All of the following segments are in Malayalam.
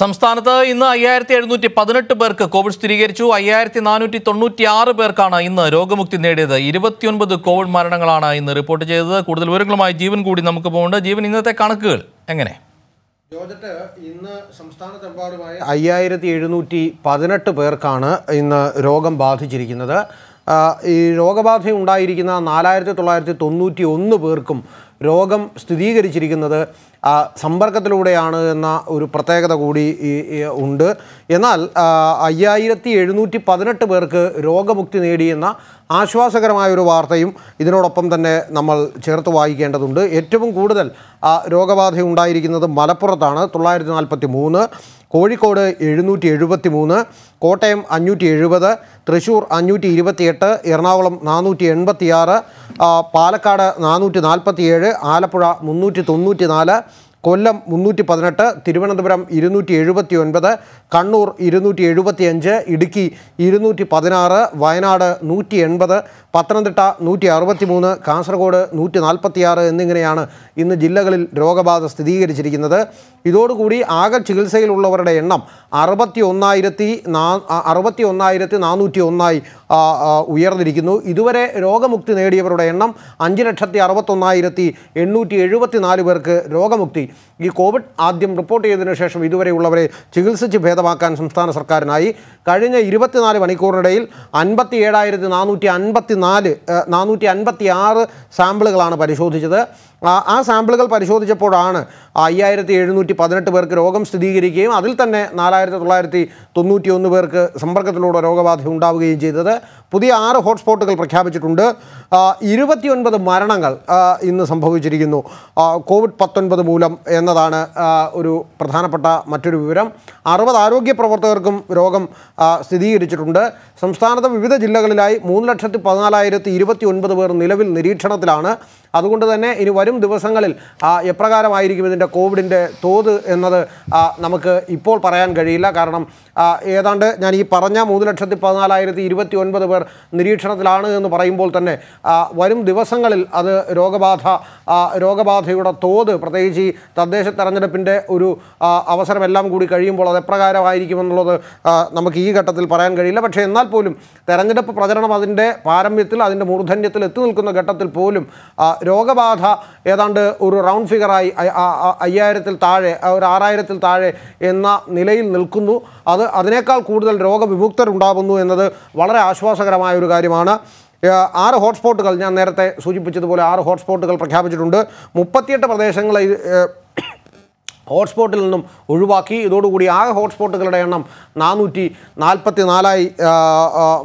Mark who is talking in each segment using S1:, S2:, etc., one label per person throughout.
S1: സംസ്ഥാനത്ത് ഇന്ന് അയ്യായിരത്തി എഴുന്നൂറ്റി പതിനെട്ട് പേർക്ക് കോവിഡ് സ്ഥിരീകരിച്ചു അയ്യായിരത്തി നാനൂറ്റി തൊണ്ണൂറ്റി ആറ് പേർക്കാണ് ഇന്ന് രോഗമുക്തി നേടിയത് ഇരുപത്തിയൊൻപത് കോവിഡ് മരണങ്ങളാണ് ഇന്ന് റിപ്പോർട്ട് ചെയ്തത് കൂടുതൽ വിവരങ്ങളുമായി ജീവൻ കൂടി നമുക്ക് പോകുന്നുണ്ട് ജീവൻ ഇന്നത്തെ കണക്കുകൾ എങ്ങനെ ജോജറ്റ്
S2: ഇന്ന് സംസ്ഥാനത്തെമ്പാടുമായി അയ്യായിരത്തി എഴുന്നൂറ്റി പതിനെട്ട് പേർക്കാണ് ഇന്ന് രോഗം ബാധിച്ചിരിക്കുന്നത് ഈ രോഗബാധ ഉണ്ടായിരിക്കുന്ന നാലായിരത്തി തൊള്ളായിരത്തി തൊണ്ണൂറ്റി ഒന്ന് പേർക്കും രോഗം സ്ഥിരീകരിച്ചിരിക്കുന്നത് സമ്പർക്കത്തിലൂടെയാണ് എന്ന ഒരു പ്രത്യേകത കൂടി ഉണ്ട് എന്നാൽ അയ്യായിരത്തി എഴുന്നൂറ്റി പതിനെട്ട് പേർക്ക് രോഗമുക്തി നേടിയെന്ന ആശ്വാസകരമായ ഒരു വാർത്തയും ഇതിനോടൊപ്പം തന്നെ നമ്മൾ ചേർത്ത് വായിക്കേണ്ടതുണ്ട് ഏറ്റവും കൂടുതൽ രോഗബാധ ഉണ്ടായിരിക്കുന്നത് മലപ്പുറത്താണ് തൊള്ളായിരത്തി നാൽപ്പത്തി മൂന്ന് കോഴിക്കോട് എഴുന്നൂറ്റി എഴുപത്തി മൂന്ന് കോട്ടയം അഞ്ഞൂറ്റി എഴുപത് തൃശ്ശൂർ അഞ്ഞൂറ്റി ഇരുപത്തിയെട്ട് എറണാകുളം നാനൂറ്റി എൺപത്തിയാറ് പാലക്കാട് നാനൂറ്റി നാൽപ്പത്തിയേഴ് ആലപ്പുഴ മുന്നൂറ്റി തൊണ്ണൂറ്റി നാല് കൊല്ലം മുന്നൂറ്റി പതിനെട്ട് തിരുവനന്തപുരം ഇരുന്നൂറ്റി എഴുപത്തി ഒൻപത് കണ്ണൂർ ഇരുന്നൂറ്റി എഴുപത്തി അഞ്ച് ഇടുക്കി ഇരുന്നൂറ്റി പതിനാറ് വയനാട് നൂറ്റി എൺപത് പത്തനംതിട്ട നൂറ്റി അറുപത്തി മൂന്ന് കാസർഗോഡ് നൂറ്റി നാൽപ്പത്തിയാറ് എന്നിങ്ങനെയാണ് ഇന്ന് ജില്ലകളിൽ രോഗബാധ സ്ഥിരീകരിച്ചിരിക്കുന്നത് ഇതോടുകൂടി ആകെ ചികിത്സയിലുള്ളവരുടെ എണ്ണം അറുപത്തി ഒന്നായിരത്തി നാ അറുപത്തി ഒന്നായിരത്തി നാനൂറ്റി ഒന്നായി ഉയർന്നിരിക്കുന്നു ഇതുവരെ രോഗമുക്തി നേടിയവരുടെ എണ്ണം അഞ്ച് ലക്ഷത്തി അറുപത്തൊന്നായിരത്തി എണ്ണൂറ്റി എഴുപത്തി നാല് പേർക്ക് രോഗമുക്തി ഈ കോവിഡ് ആദ്യം റിപ്പോർട്ട് ചെയ്തതിനു ശേഷം ഇതുവരെയുള്ളവരെ ചികിത്സിച്ച് ഭേദമാക്കാൻ സംസ്ഥാന സർക്കാരിനായി കഴിഞ്ഞ ഇരുപത്തിനാല് മണിക്കൂറിനിടയിൽ അൻപത്തി ഏഴായിരത്തി നാനൂറ്റി അൻപത്തി നാല് നാനൂറ്റി അൻപത്തി ആറ് സാമ്പിളുകളാണ് പരിശോധിച്ചത് ആ സാമ്പിളുകൾ പരിശോധിച്ചപ്പോഴാണ് അയ്യായിരത്തി എഴുന്നൂറ്റി പതിനെട്ട് പേർക്ക് രോഗം സ്ഥിരീകരിക്കുകയും അതിൽ തന്നെ നാലായിരത്തി തൊള്ളായിരത്തി തൊണ്ണൂറ്റി ഒന്ന് പേർക്ക് സമ്പർക്കത്തിലൂടെ രോഗബാധ ഉണ്ടാവുകയും ചെയ്തത് പുതിയ ആറ് ഹോട്ട്സ്പോട്ടുകൾ പ്രഖ്യാപിച്ചിട്ടുണ്ട് ഇരുപത്തിയൊൻപത് മരണങ്ങൾ ഇന്ന് സംഭവിച്ചിരിക്കുന്നു കോവിഡ് പത്തൊൻപത് മൂലം എന്നതാണ് ഒരു പ്രധാനപ്പെട്ട മറ്റൊരു വിവരം അറുപത് ആരോഗ്യ പ്രവർത്തകർക്കും രോഗം സ്ഥിരീകരിച്ചിട്ടുണ്ട് സംസ്ഥാനത്ത് വിവിധ ജില്ലകളിലായി മൂന്ന് ലക്ഷത്തി പതിനാലായിരത്തി ഇരുപത്തി ഒൻപത് പേർ നിലവിൽ നിരീക്ഷണത്തിലാണ് അതുകൊണ്ട് തന്നെ ഇനി വരും ദിവസങ്ങളിൽ എപ്രകാരമായിരിക്കും ഇതിൻ്റെ കോവിഡിൻ്റെ തോത് എന്നത് നമുക്ക് ഇപ്പോൾ പറയാൻ കഴിയില്ല കാരണം ഏതാണ്ട് ഞാൻ ഈ പറഞ്ഞ മൂന്ന് ലക്ഷത്തി പതിനാലായിരത്തി ഇരുപത്തി ഒൻപത് പേർ നിരീക്ഷണത്തിലാണ് എന്ന് പറയുമ്പോൾ തന്നെ വരും ദിവസങ്ങളിൽ അത് രോഗബാധ രോഗബാധയുടെ തോത് പ്രത്യേകിച്ച് ഈ തദ്ദേശ തെരഞ്ഞെടുപ്പിൻ്റെ ഒരു അവസരമെല്ലാം കൂടി കഴിയുമ്പോൾ അത് എപ്രകാരമായിരിക്കുമെന്നുള്ളത് നമുക്ക് ഈ ഘട്ടത്തിൽ പറയാൻ കഴിയില്ല പക്ഷേ എന്നാൽ പോലും തെരഞ്ഞെടുപ്പ് പ്രചരണം അതിൻ്റെ പാരമ്യത്തിൽ അതിൻ്റെ മൂർധന്യത്തിൽ എത്തി നിൽക്കുന്ന ഘട്ടത്തിൽ പോലും രോഗബാധ ഏതാണ്ട് ഒരു റൗണ്ട് ഫിഗറായി അയ്യായിരത്തിൽ താഴെ ഒരു ആറായിരത്തിൽ താഴെ എന്ന നിലയിൽ നിൽക്കുന്നു അത് അതിനേക്കാൾ കൂടുതൽ രോഗവിമുക്തരുണ്ടാകുന്നു എന്നത് വളരെ ആശ്വാസകരമായ ഒരു കാര്യമാണ് ആറ് ഹോട്ട്സ്പോട്ടുകൾ ഞാൻ നേരത്തെ സൂചിപ്പിച്ചതുപോലെ ആറ് ഹോട്ട്സ്പോട്ടുകൾ പ്രഖ്യാപിച്ചിട്ടുണ്ട് മുപ്പത്തിയെട്ട് പ്രദേശങ്ങളിൽ ഹോട്ട്സ്പോട്ടിൽ നിന്നും ഒഴിവാക്കി ഇതോടുകൂടി ആകെ ഹോട്ട്സ്പോട്ടുകളുടെ എണ്ണം നാനൂറ്റി നാൽപ്പത്തി നാലായി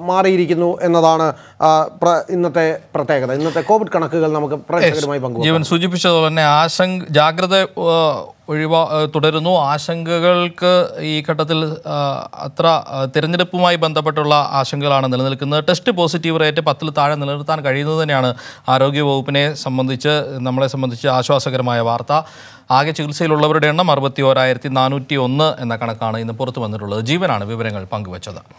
S2: മാറിയിരിക്കുന്നു എന്നതാണ് ഇന്നത്തെ പ്രത്യേകത ഇന്നത്തെ കോവിഡ് കണക്കുകൾ നമുക്ക് പ്രേക്ഷകരുമായി പങ്കുവയ്ക്കും ജീവൻ
S1: സൂചിപ്പിച്ചത് തന്നെ ആശങ്ക ജാഗ്രത ഒഴിവാ തുടരുന്നു ആശങ്കകൾക്ക് ഈ ഘട്ടത്തിൽ അത്ര തിരഞ്ഞെടുപ്പുമായി ബന്ധപ്പെട്ടുള്ള ആശങ്കകളാണ് നിലനിൽക്കുന്നത് ടെസ്റ്റ് പോസിറ്റീവ് റേറ്റ് പത്തിൽ താഴെ നിലനിർത്താൻ കഴിയുന്നത് തന്നെയാണ് ആരോഗ്യവകുപ്പിനെ സംബന്ധിച്ച് നമ്മളെ സംബന്ധിച്ച് ആശ്വാസകരമായ വാർത്ത ആകെ ചികിത്സയിലുള്ളവരുടെ എണ്ണം അറുപത്തി എന്ന കണക്കാണ് ഇന്ന് പുറത്തു വന്നിട്ടുള്ളത് ജീവനാണ് വിവരങ്ങൾ പങ്കുവച്ചത്